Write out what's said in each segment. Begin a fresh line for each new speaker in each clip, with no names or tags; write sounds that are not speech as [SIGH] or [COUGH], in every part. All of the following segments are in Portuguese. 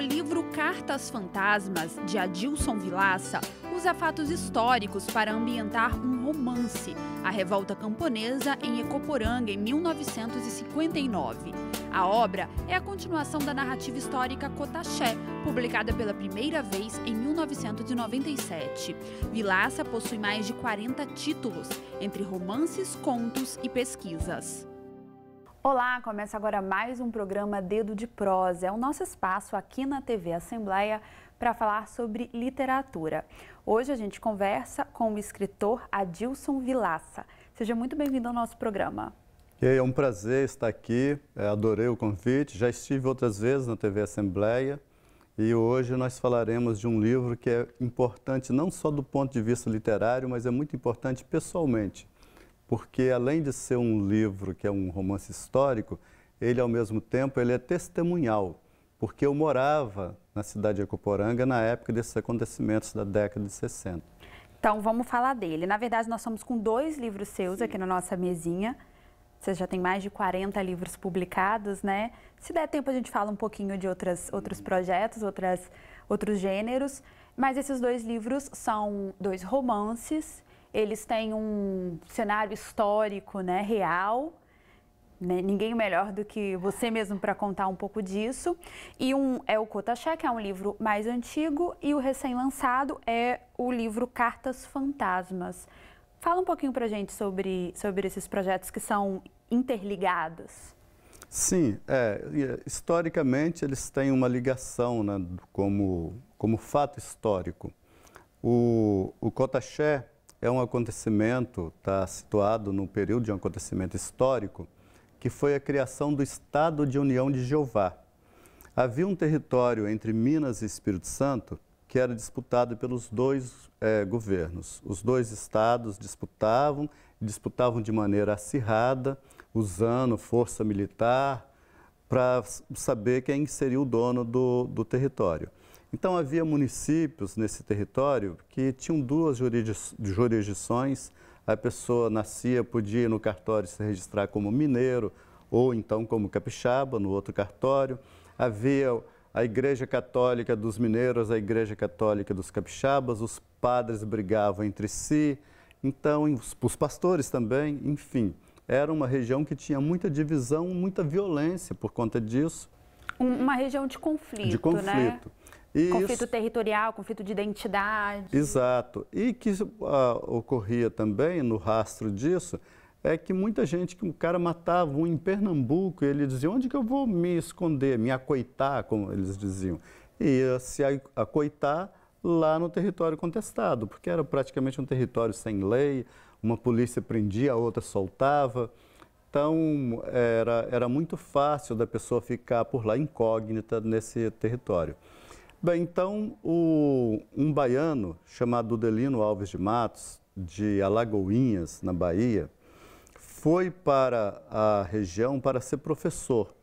o livro Cartas Fantasmas, de Adilson Vilaça, usa fatos históricos para ambientar um romance, a revolta camponesa em Ecoporanga em 1959. A obra é a continuação da narrativa histórica Cotaché, publicada pela primeira vez em 1997. Vilaça possui mais de 40 títulos, entre romances, contos e pesquisas. Olá, começa agora mais um programa Dedo de Prosa. É o nosso espaço aqui na TV Assembleia para falar sobre literatura. Hoje a gente conversa com o escritor Adilson Vilaça. Seja muito bem-vindo ao nosso programa.
é um prazer estar aqui, é, adorei o convite. Já estive outras vezes na TV Assembleia e hoje nós falaremos de um livro que é importante não só do ponto de vista literário, mas é muito importante pessoalmente porque além de ser um livro que é um romance histórico, ele ao mesmo tempo ele é testemunhal, porque eu morava na cidade de Ecoporanga na época desses acontecimentos da década de 60.
Então vamos falar dele. Na verdade, nós somos com dois livros seus Sim. aqui na nossa mesinha. Você já tem mais de 40 livros publicados, né? Se der tempo, a gente fala um pouquinho de outras, outros uhum. projetos, outras, outros gêneros. Mas esses dois livros são dois romances eles têm um cenário histórico, né, real, né, Ninguém melhor do que você mesmo para contar um pouco disso. E um é o Kotaché, que é um livro mais antigo, e o recém-lançado é o livro Cartas Fantasmas. Fala um pouquinho para a gente sobre, sobre esses projetos que são interligados.
Sim, é, historicamente eles têm uma ligação né, como, como fato histórico. O, o Kotaché é um acontecimento, está situado num período de um acontecimento histórico, que foi a criação do Estado de União de Jeová. Havia um território entre Minas e Espírito Santo que era disputado pelos dois é, governos. Os dois estados disputavam, disputavam de maneira acirrada, usando força militar para saber quem seria o dono do, do território. Então, havia municípios nesse território que tinham duas jurisdições. A pessoa nascia, podia ir no cartório se registrar como mineiro ou então como capixaba no outro cartório. Havia a Igreja Católica dos Mineiros, a Igreja Católica dos Capixabas, os padres brigavam entre si, então os pastores também, enfim. Era uma região que tinha muita divisão, muita violência por conta disso.
Uma região de conflito, De né? conflito. Né? conflito territorial, conflito de identidade.
Exato. E que ah, ocorria também no rastro disso é que muita gente que um cara matava um em Pernambuco, ele dizia onde que eu vou me esconder, me acoitar, como eles diziam, e ia se acoitar lá no território contestado, porque era praticamente um território sem lei, uma polícia prendia, a outra soltava. Então, era, era muito fácil da pessoa ficar por lá incógnita nesse território. Bem, então, o, um baiano chamado Delino Alves de Matos, de Alagoinhas, na Bahia, foi para a região para ser professor.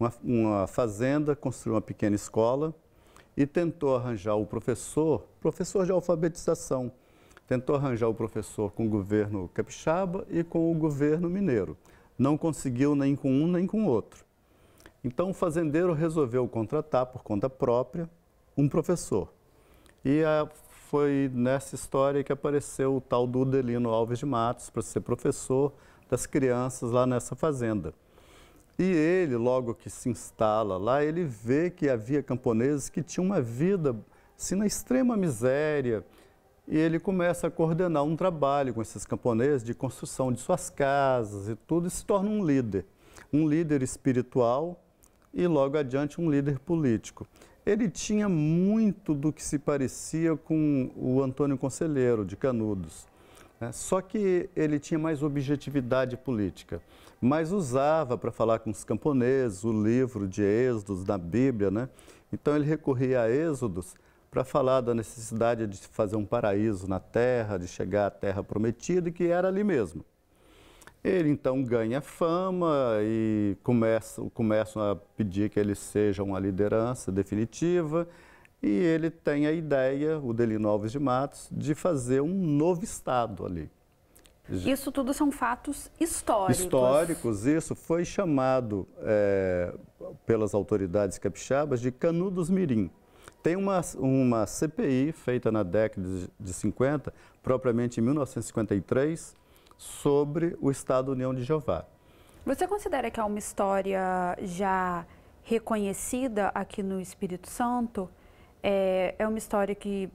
Uma, uma fazenda, construiu uma pequena escola e tentou arranjar o professor, professor de alfabetização, tentou arranjar o professor com o governo capixaba e com o governo mineiro. Não conseguiu nem com um nem com o outro. Então o fazendeiro resolveu contratar por conta própria um professor. E a, eh, foi nessa história que apareceu o tal do Udelino Alves de Matos para ser professor das crianças lá nessa fazenda. E ele, logo que se instala lá, ele vê que havia camponeses que tinham uma vida assim, na extrema miséria. E ele começa a coordenar um trabalho com esses camponeses de construção de suas casas e tudo, e se torna um líder. Um líder espiritual e, logo adiante, um líder político ele tinha muito do que se parecia com o Antônio Conselheiro, de Canudos. Né? Só que ele tinha mais objetividade política, mas usava para falar com os camponeses o livro de Êxodos da Bíblia, né? Então ele recorria a Êxodos para falar da necessidade de fazer um paraíso na terra, de chegar à terra prometida, que era ali mesmo. Ele então ganha fama e começa, começam a pedir que ele seja uma liderança definitiva. E ele tem a ideia, o Delino Alves de Matos, de fazer um novo Estado ali.
Isso tudo são fatos históricos.
Históricos, isso foi chamado é, pelas autoridades capixabas de Canudos Mirim. Tem uma, uma CPI feita na década de 50, propriamente em 1953, sobre o Estado União de Jeová.
Você considera que é uma história já reconhecida aqui no Espírito Santo? É, é uma história que,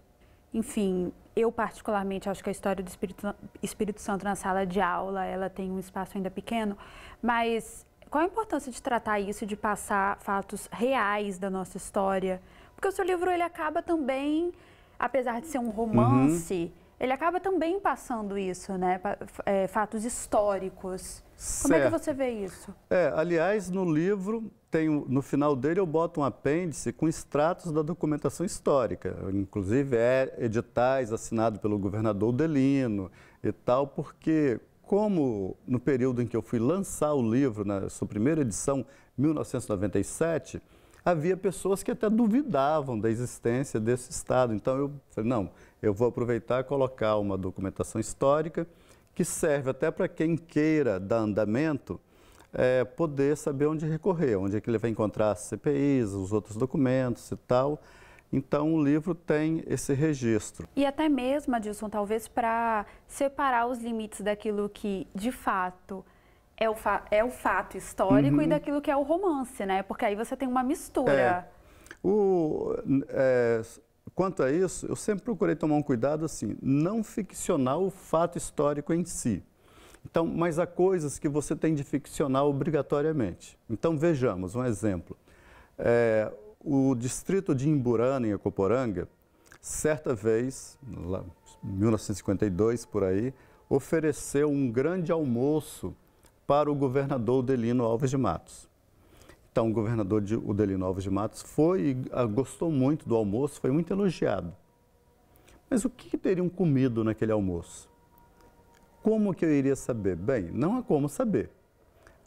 enfim, eu particularmente acho que a história do Espírito, Espírito Santo na sala de aula, ela tem um espaço ainda pequeno, mas qual a importância de tratar isso, de passar fatos reais da nossa história? Porque o seu livro, ele acaba também, apesar de ser um uhum. romance... Uhum ele acaba também passando isso, né? É, fatos históricos. Certo. Como é que você vê isso?
É, aliás, no livro, tem, no final dele, eu boto um apêndice com extratos da documentação histórica, inclusive é, editais assinados pelo governador Delino e tal, porque como no período em que eu fui lançar o livro, na sua primeira edição, 1997, havia pessoas que até duvidavam da existência desse Estado. Então eu falei, não, eu vou aproveitar e colocar uma documentação histórica que serve até para quem queira dar andamento é, poder saber onde recorrer, onde é que ele vai encontrar as CPIs, os outros documentos e tal. Então, o livro tem esse registro.
E até mesmo, Adilson, talvez para separar os limites daquilo que, de fato, é o, fa é o fato histórico uhum. e daquilo que é o romance, né? Porque aí você tem uma mistura. É.
O, é, Quanto a isso, eu sempre procurei tomar um cuidado assim, não ficcionar o fato histórico em si. Então, mas há coisas que você tem de ficcionar obrigatoriamente. Então, vejamos um exemplo. É, o distrito de Imburana, em Acoporanga, certa vez, em 1952 por aí, ofereceu um grande almoço para o governador Delino Alves de Matos. Então, tá o governador de Udelino Alves de Matos foi, ah, gostou muito do almoço, foi muito elogiado. Mas o que teriam comido naquele almoço? Como que eu iria saber? Bem, não há como saber,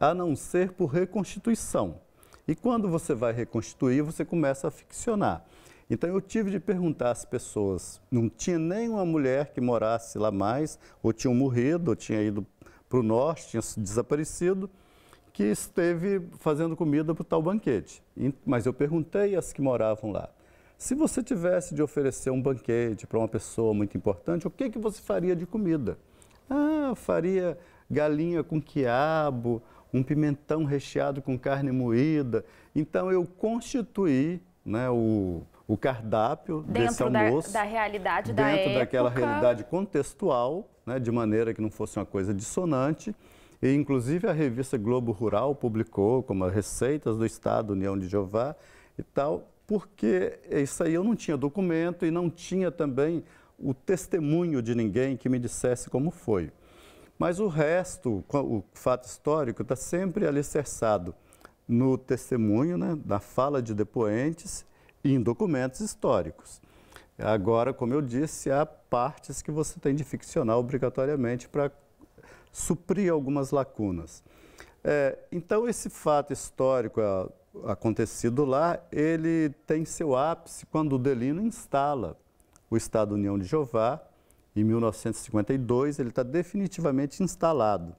a não ser por reconstituição. E quando você vai reconstituir, você começa a ficcionar. Então eu tive de perguntar às pessoas. Não tinha nenhuma mulher que morasse lá mais, ou tinham morrido, ou tinha ido para o norte, tinha desaparecido que esteve fazendo comida para o tal banquete. Mas eu perguntei às que moravam lá, se você tivesse de oferecer um banquete para uma pessoa muito importante, o que, que você faria de comida? Ah, faria galinha com quiabo, um pimentão recheado com carne moída. Então eu constituí né, o, o cardápio dentro desse almoço. Da, da
realidade dentro da Dentro daquela realidade
contextual, né, de maneira que não fosse uma coisa dissonante. E, inclusive, a revista Globo Rural publicou como Receitas do Estado, União de Jeová e tal, porque isso aí eu não tinha documento e não tinha também o testemunho de ninguém que me dissesse como foi. Mas o resto, o fato histórico, está sempre alicerçado no testemunho, né, na fala de depoentes e em documentos históricos. Agora, como eu disse, há partes que você tem de ficcionar obrigatoriamente para suprir algumas lacunas. É, então, esse fato histórico é, acontecido lá, ele tem seu ápice quando o Delino instala o Estado União de Jeová. Em 1952, ele está definitivamente instalado.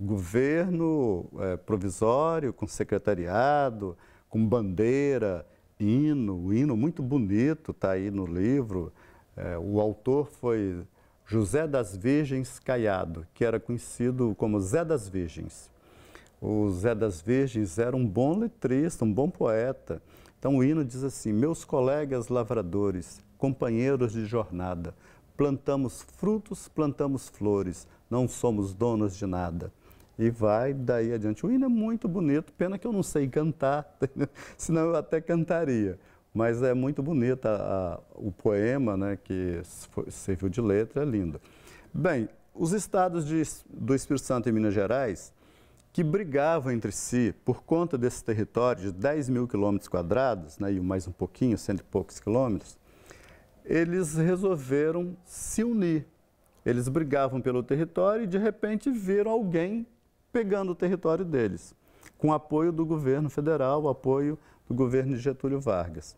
Governo é, provisório, com secretariado, com bandeira, hino, o hino muito bonito, está aí no livro. É, o autor foi José das Virgens Caiado, que era conhecido como Zé das Virgens. O Zé das Virgens era um bom letrista, um bom poeta. Então o hino diz assim: Meus colegas lavradores, companheiros de jornada, plantamos frutos, plantamos flores, não somos donos de nada. E vai daí adiante. O hino é muito bonito, pena que eu não sei cantar, [LAUGHS] senão eu até cantaria. Mas é muito bonita o poema, né, que serviu de letra, é lindo. Bem, os estados de, do Espírito Santo e Minas Gerais, que brigavam entre si por conta desse território de 10 mil quilômetros quadrados, né, e mais um pouquinho, cento e poucos quilômetros, eles resolveram se unir. Eles brigavam pelo território e, de repente, viram alguém pegando o território deles, com apoio do governo federal, apoio do governo de Getúlio Vargas.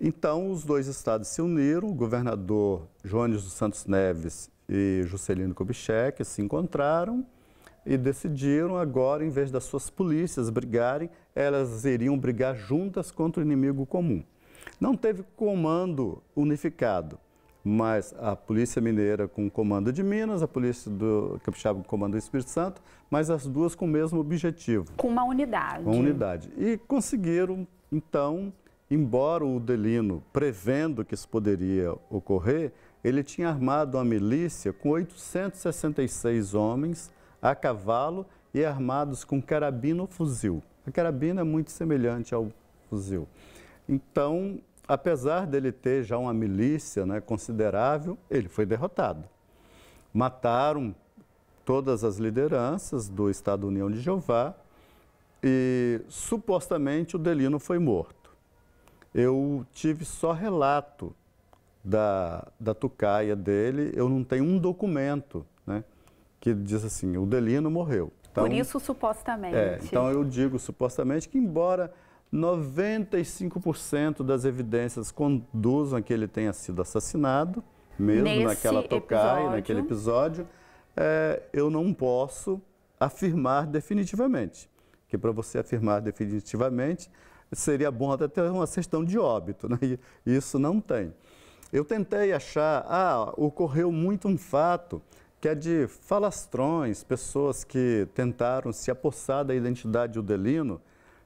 Então, os dois estados se uniram, o governador Jones dos Santos Neves e Juscelino Kubitschek se encontraram e decidiram agora, em vez das suas polícias brigarem, elas iriam brigar juntas contra o inimigo comum. Não teve comando unificado, mas a Polícia Mineira com o comando de Minas, a Polícia do Capixaba com o comando do Espírito Santo, mas as duas com o mesmo objetivo.
Com uma unidade. Uma
unidade. E conseguiram, então, embora o Delino, prevendo que isso poderia ocorrer, ele tinha armado uma milícia com 866 homens a cavalo e armados com carabina ou fuzil. A carabina é muito semelhante ao fuzil. Então, apesar dele ter já uma milícia né, considerável, ele foi derrotado. Mataram todas as lideranças do Estado União de Jeová e supostamente o Delino foi morto. Eu tive só relato da, da tucaia dele, eu não tenho um documento né, que diz assim, o Delino morreu. Então, Por isso,
supostamente. É, então,
eu digo supostamente que, embora 95% das evidências conduzem a que ele tenha sido assassinado, mesmo Nesse naquela tocaia, naquele episódio. É, eu não posso afirmar definitivamente. Que para você afirmar definitivamente, seria bom até ter uma certidão de óbito, né? E isso não tem. Eu tentei achar, ah, ocorreu muito um fato que é de falastrões, pessoas que tentaram se apossar da identidade do Delino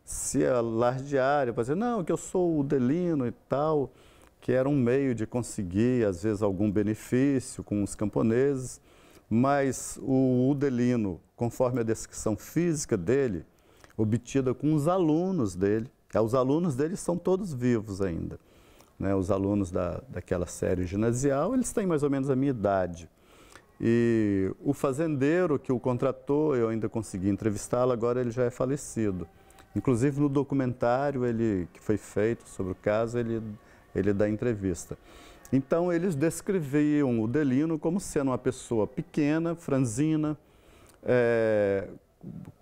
se para dizer não, que eu sou o Delino e tal, que era um meio de conseguir, às vezes, algum benefício com os camponeses, mas o Udelino, conforme a descrição física dele, obtida com os alunos dele, é, os alunos dele são todos vivos ainda, né? os alunos da, daquela série ginasial, eles têm mais ou menos a minha idade, e o fazendeiro que o contratou, eu ainda consegui entrevistá-lo, agora ele já é falecido. Inclusive no documentário ele, que foi feito sobre o caso, ele, ele dá entrevista. Então eles descreviam o Delino como sendo uma pessoa pequena, franzina, é,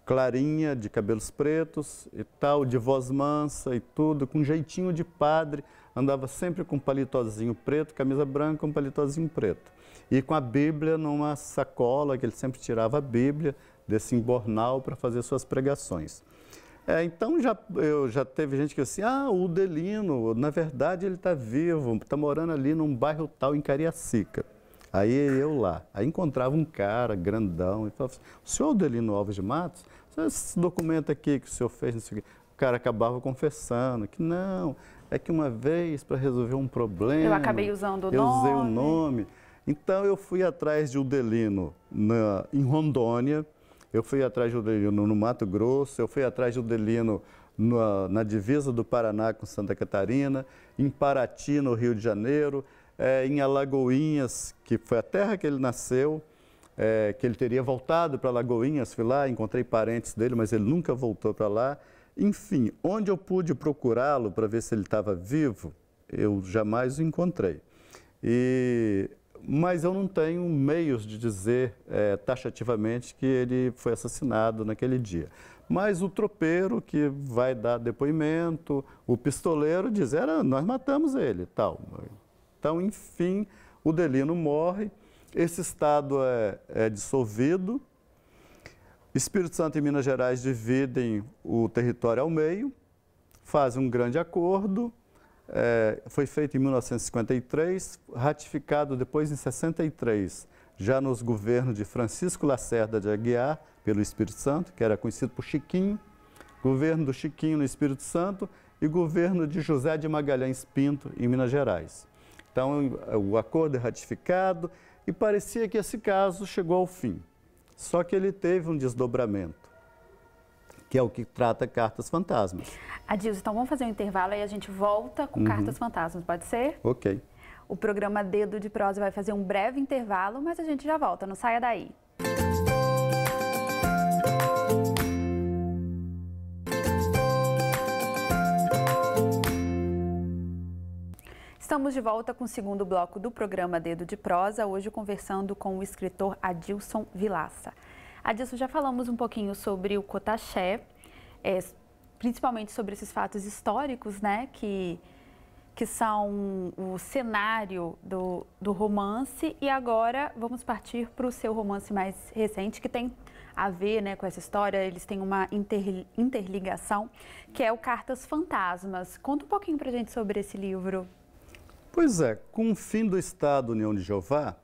clarinha, de cabelos pretos e tal, de voz mansa e tudo, com jeitinho de padre, andava sempre com palitozinho preto, camisa branca, um palitozinho preto. E com a Bíblia numa sacola, que ele sempre tirava a Bíblia desse embornal para fazer suas pregações. É, então já, eu, já teve gente que disse, assim, ah, o Delino, na verdade ele está vivo, está morando ali num bairro tal em Cariacica. Aí eu lá, aí encontrava um cara grandão e falava assim, o senhor Delino Alves de Matos, esse documento aqui que o senhor fez, não sei o, quê. o cara acabava confessando que não, é que uma vez para resolver um problema... Eu acabei usando o nome. Eu usei o nome. Então eu fui atrás de Udelino na, em Rondônia, eu fui atrás do Delino no Mato Grosso, eu fui atrás do Delino na, na divisa do Paraná com Santa Catarina, em Paraty, no Rio de Janeiro, é, em Alagoinhas, que foi a terra que ele nasceu, é, que ele teria voltado para Alagoinhas, fui lá, encontrei parentes dele, mas ele nunca voltou para lá. Enfim, onde eu pude procurá-lo para ver se ele estava vivo, eu jamais o encontrei. E mas eu não tenho meios de dizer é, taxativamente que ele foi assassinado naquele dia. Mas o tropeiro que vai dar depoimento, o pistoleiro diz, era, nós matamos ele, tal. Então, enfim, o Delino morre, esse Estado é, é dissolvido, Espírito Santo e Minas Gerais dividem o território ao meio, fazem um grande acordo, é, foi feito em 1953, ratificado depois em 63, já nos governos de Francisco Lacerda de Aguiar, pelo Espírito Santo, que era conhecido por Chiquinho, governo do Chiquinho no Espírito Santo e governo de José de Magalhães Pinto, em Minas Gerais. Então, o acordo é ratificado e parecia que esse caso chegou ao fim. Só que ele teve um desdobramento que é o que trata cartas fantasmas.
Adilson, então vamos fazer um intervalo e a gente volta com uhum. cartas fantasmas, pode ser? Ok. O programa Dedo de Prosa vai fazer um breve intervalo, mas a gente já volta, não saia daí. Estamos de volta com o segundo bloco do programa Dedo de Prosa, hoje conversando com o escritor Adilson Vilaça. Adilson, já falamos um pouquinho sobre o Cotaxé, é, principalmente sobre esses fatos históricos, né, que, que são o cenário do, do romance. E agora vamos partir para o seu romance mais recente, que tem a ver né, com essa história, eles têm uma inter, interligação, que é o Cartas Fantasmas. Conta um pouquinho para gente sobre esse livro.
Pois é, com o fim do Estado União de Jeová,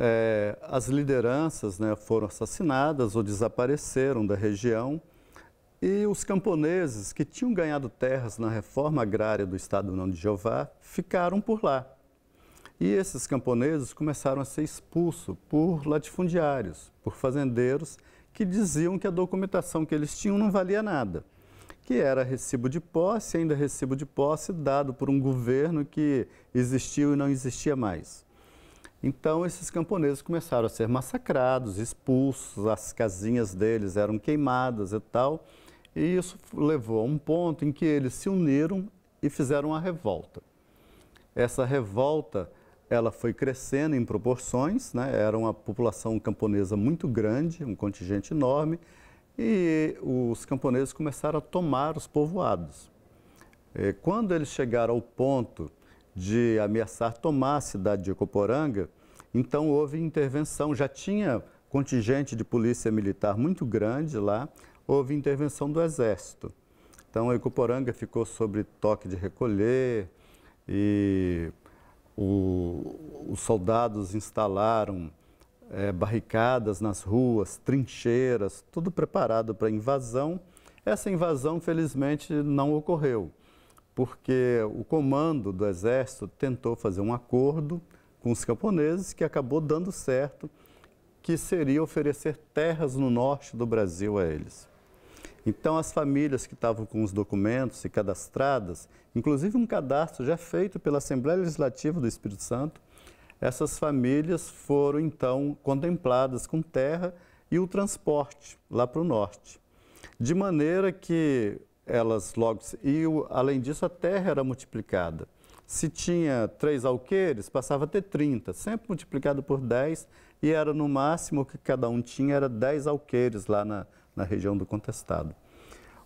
é, as lideranças né, foram assassinadas ou desapareceram da região e os camponeses que tinham ganhado terras na reforma agrária do Estado Não de Jeová ficaram por lá. E esses camponeses começaram a ser expulsos por latifundiários, por fazendeiros que diziam que a documentação que eles tinham não valia nada, que era recibo de posse, ainda recibo de posse dado por um governo que existiu e não existia mais. Então, esses camponeses começaram a ser massacrados, expulsos, as casinhas deles eram queimadas e tal. E isso levou a um ponto em que eles se uniram e fizeram uma revolta. Essa revolta ela foi crescendo em proporções, né? era uma população camponesa muito grande, um contingente enorme, e os camponeses começaram a tomar os povoados. Eh, quando eles chegaram ao ponto de ameaçar tomar a cidade de Coporanga, então houve intervenção. Já tinha contingente de polícia militar muito grande lá, houve intervenção do Exército. Então, Ecoporanga ficou sobre toque de recolher e o, os soldados instalaram é, barricadas nas ruas, trincheiras, tudo preparado para invasão. Essa invasão, felizmente, não ocorreu porque o comando do exército tentou fazer um acordo com os camponeses que acabou dando certo, que seria oferecer terras no norte do Brasil a eles. Então, as famílias que estavam com os documentos e cadastradas, inclusive um cadastro já feito pela Assembleia Legislativa do Espírito Santo, essas famílias foram então contempladas com terra e o transporte lá para o norte. De maneira que elas logo. E além disso, a terra era multiplicada. Se tinha três alqueires, passava a ter 30, sempre multiplicado por 10, e era no máximo que cada um tinha, era 10 alqueires lá na, na região do contestado.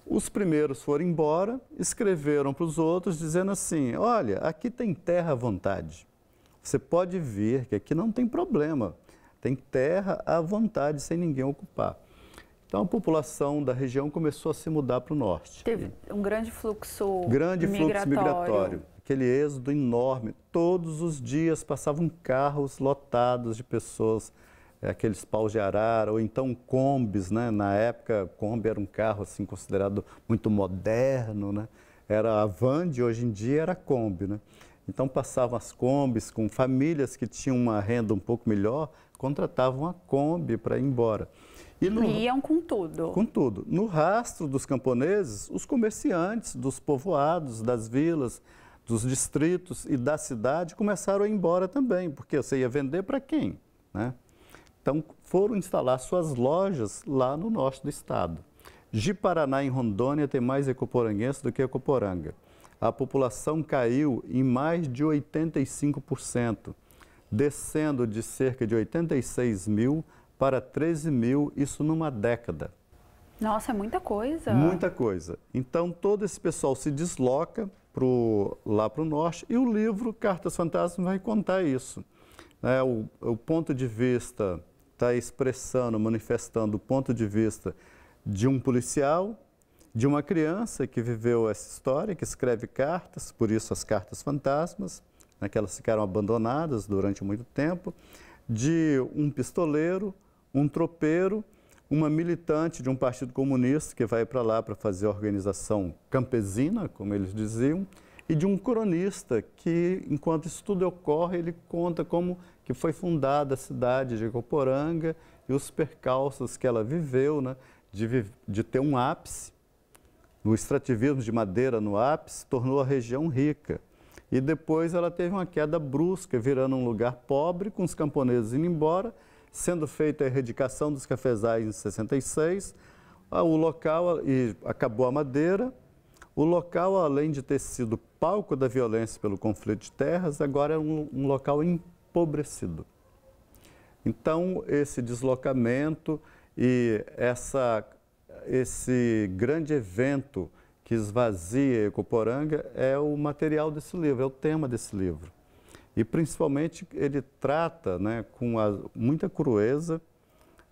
Os primeiros foram embora, escreveram para os outros dizendo assim: olha, aqui tem terra à vontade. Você pode vir, que aqui não tem problema. Tem terra à vontade sem ninguém ocupar. Então a população da região começou a se mudar para o norte. Teve
um grande fluxo Grande migratório. fluxo migratório.
Aquele êxodo enorme. Todos os dias passavam carros lotados de pessoas, eh, aqueles pau de arara, ou então combis, né? Na época, Kombi era um carro assim considerado muito moderno, né? Era a van de hoje em dia era a Kombi, né? Então passavam as combis com famílias que tinham uma renda um pouco melhor, contratavam a Kombi para ir embora. E no, Iam
com tudo. Com
tudo. No rastro dos camponeses, os comerciantes dos povoados, das vilas, dos distritos e da cidade começaram a ir embora também, porque você ia vender para quem? Né? Então, foram instalar suas lojas lá no norte do estado. De Paraná, em Rondônia, tem mais ecoporanguenses do que ecoporanga. A população caiu em mais de 85%, descendo de cerca de 86 mil para 13 mil, isso numa década.
Nossa, é muita coisa. Muita
coisa. Então, todo esse pessoal se desloca pro, lá para o norte e o livro Cartas Fantasmas vai contar isso. É, o, o ponto de vista está expressando, manifestando o ponto de vista de um policial, de uma criança que viveu essa história, que escreve cartas, por isso as cartas fantasmas, né, que elas ficaram abandonadas durante muito tempo, de um pistoleiro, um tropeiro, uma militante de um partido comunista que vai para lá para fazer a organização campesina, como eles diziam, e de um cronista que, enquanto isso tudo ocorre, ele conta como que foi fundada a cidade de Coporanga e os percalços que ela viveu, né, de, de ter um ápice, no extrativismo de madeira no ápice, tornou a região rica. E depois ela teve uma queda brusca, virando um lugar pobre, com os camponeses indo embora, sendo feita a erradicação dos cafezais em 66, o local e acabou a madeira. O local, além de ter sido palco da violência pelo conflito de terras, agora é um, um local empobrecido. Então, esse deslocamento e essa, esse grande evento que esvazia Ecoporanga é o material desse livro, é o tema desse livro. E principalmente ele trata né, com a, muita crueza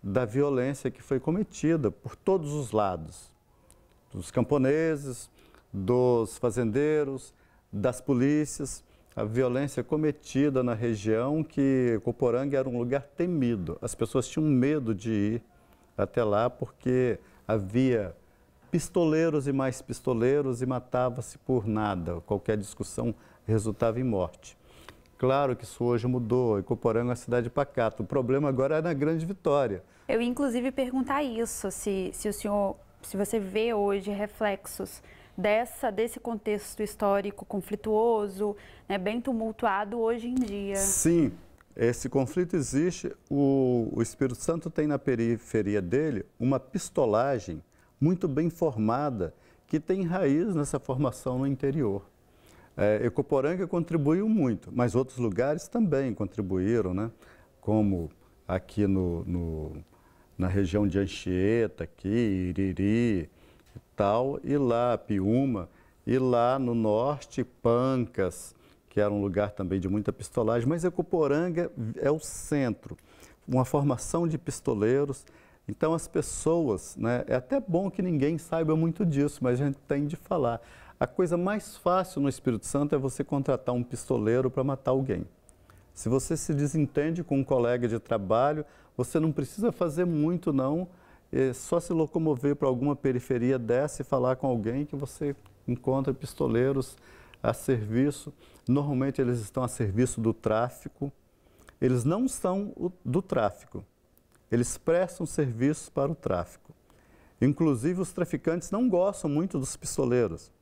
da violência que foi cometida por todos os lados, dos camponeses, dos fazendeiros, das polícias, a violência cometida na região que Coporanga era um lugar temido. As pessoas tinham medo de ir até lá porque havia pistoleiros e mais pistoleiros e matava-se por nada. Qualquer discussão resultava em morte. Claro que isso hoje mudou, incorporando a é cidade de O problema agora é na Grande Vitória.
Eu, inclusive, perguntar isso, se, se o senhor, se você vê hoje reflexos dessa desse contexto histórico conflituoso, né, bem tumultuado hoje em dia.
Sim, esse conflito existe. O, o Espírito Santo tem na periferia dele uma pistolagem muito bem formada que tem raiz nessa formação no interior. É, Ecoporanga contribuiu muito, mas outros lugares também contribuíram, né? como aqui no, no na região de Anchieta, aqui, Iriri e tal, e lá Piúma, e lá no norte Pancas, que era um lugar também de muita pistolagem, mas Ecoporanga é o centro, uma formação de pistoleiros, então as pessoas, né, é até bom que ninguém saiba muito disso, mas a gente tem de falar. A coisa mais fácil no Espírito Santo é você contratar um pistoleiro para matar alguém. Se você se desentende com um colega de trabalho, você não precisa fazer muito, não. É só se locomover para alguma periferia dessa e falar com alguém que você encontra pistoleiros a serviço. Normalmente eles estão a serviço do tráfico. Eles não são do tráfico. Eles prestam serviços para o tráfico. Inclusive, os traficantes não gostam muito dos pistoleiros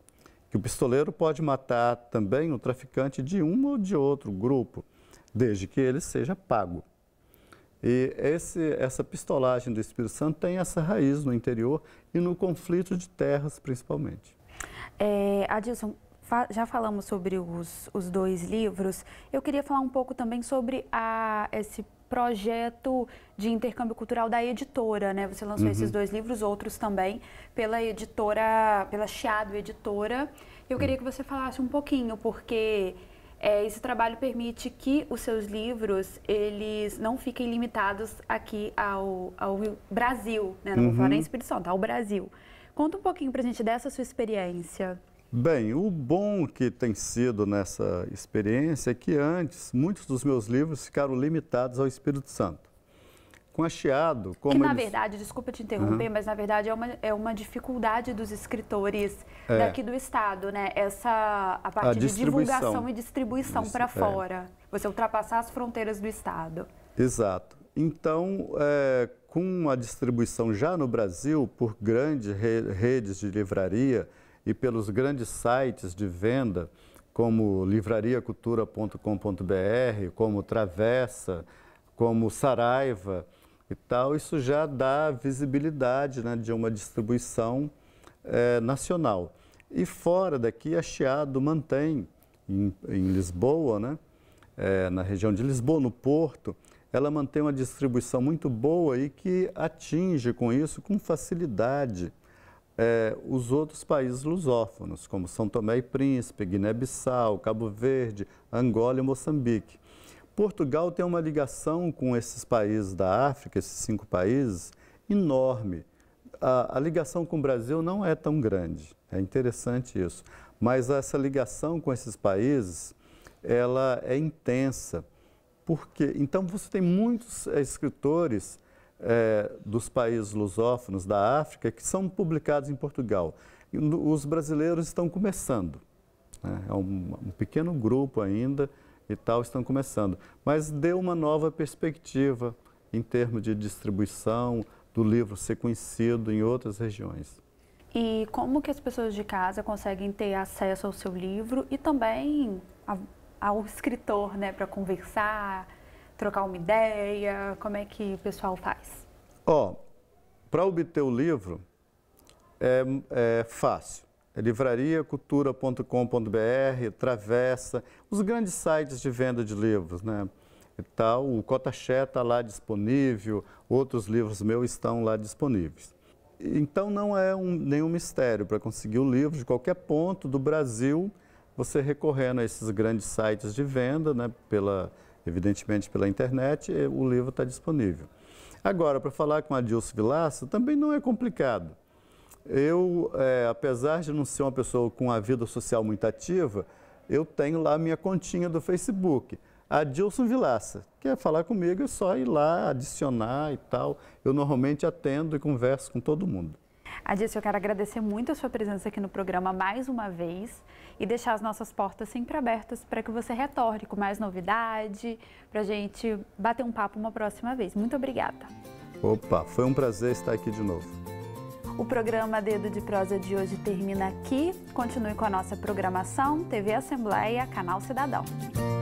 que o pistoleiro pode matar também o traficante de um ou de outro grupo, desde que ele seja pago. E esse, essa pistolagem do Espírito Santo tem essa raiz no interior e no conflito de terras, principalmente.
É, Adilson, já falamos sobre os, os dois livros, eu queria falar um pouco também sobre a, esse projeto de intercâmbio cultural da editora, né? Você lançou uhum. esses dois livros, outros também, pela editora, pela Chiado Editora. Eu queria que você falasse um pouquinho, porque é, esse trabalho permite que os seus livros, eles não fiquem limitados aqui ao, ao Brasil, né? Não uhum. vou falar nem uhum. Espírito Santo, ao Brasil. Conta um pouquinho pra gente dessa sua experiência.
Bem, o bom que tem sido nessa experiência é que antes muitos dos meus livros ficaram limitados ao Espírito Santo. Com a Chiado, como que, na eles...
verdade, desculpa te interromper, uhum. mas na verdade é uma, é uma dificuldade dos escritores é. daqui do estado, né? Essa a parte a de divulgação e distribuição para é. fora. Você ultrapassar as fronteiras do estado.
Exato. Então, é, com a distribuição já no Brasil por grandes redes de livraria, e pelos grandes sites de venda, como livrariacultura.com.br, como Travessa, como Saraiva e tal, isso já dá visibilidade né, de uma distribuição eh, nacional. E fora daqui, a Chiado mantém, em, em Lisboa, né, eh, na região de Lisboa, no Porto, ela mantém uma distribuição muito boa e que atinge com isso com facilidade é, os outros países lusófonos, como São Tomé e Príncipe, Guiné-Bissau, Cabo Verde, Angola e Moçambique. Portugal tem uma ligação com esses países da África, esses cinco países, enorme. A, a ligação com o Brasil não é tão grande, é interessante isso. Mas essa ligação com esses países, ela é intensa. Porque, então, você tem muitos é, escritores é, dos países lusófonos da África que são publicados em Portugal. E os brasileiros estão começando. Né? É um, um pequeno grupo ainda e tal, estão começando. Mas deu uma nova perspectiva em termos de distribuição do livro ser conhecido em outras regiões.
E como que as pessoas de casa conseguem ter acesso ao seu livro e também ao escritor, né, para conversar, trocar uma ideia? Como é que o pessoal faz?
Ó, oh, para obter o livro é, é fácil. É livrariacultura.com.br, Travessa, os grandes sites de venda de livros, né? E tal, o Cotaché está lá disponível, outros livros meus estão lá disponíveis. Então não é um, nenhum mistério para conseguir o livro de qualquer ponto do Brasil, você recorrendo a esses grandes sites de venda, né, pela Evidentemente, pela internet, eh, o livro está disponível. Agora, para falar com a Dilson Vilaça, também não é complicado. Eu, é, apesar de não ser uma pessoa com a vida social muito ativa, eu tenho lá a minha continha do Facebook, a Dilson Vilaça. Quer falar comigo, é só ir lá, adicionar e tal. Eu normalmente atendo e converso com todo mundo.
Adilson, eu quero agradecer muito a sua presença aqui no programa mais uma vez e deixar as nossas portas sempre abertas para que você retorne com mais novidade, para a gente bater um papo uma próxima vez. Muito obrigada.
Opa, foi um prazer estar aqui de novo.
O programa Dedo de Prosa de hoje termina aqui. Continue com a nossa programação, TV Assembleia, Canal Cidadão.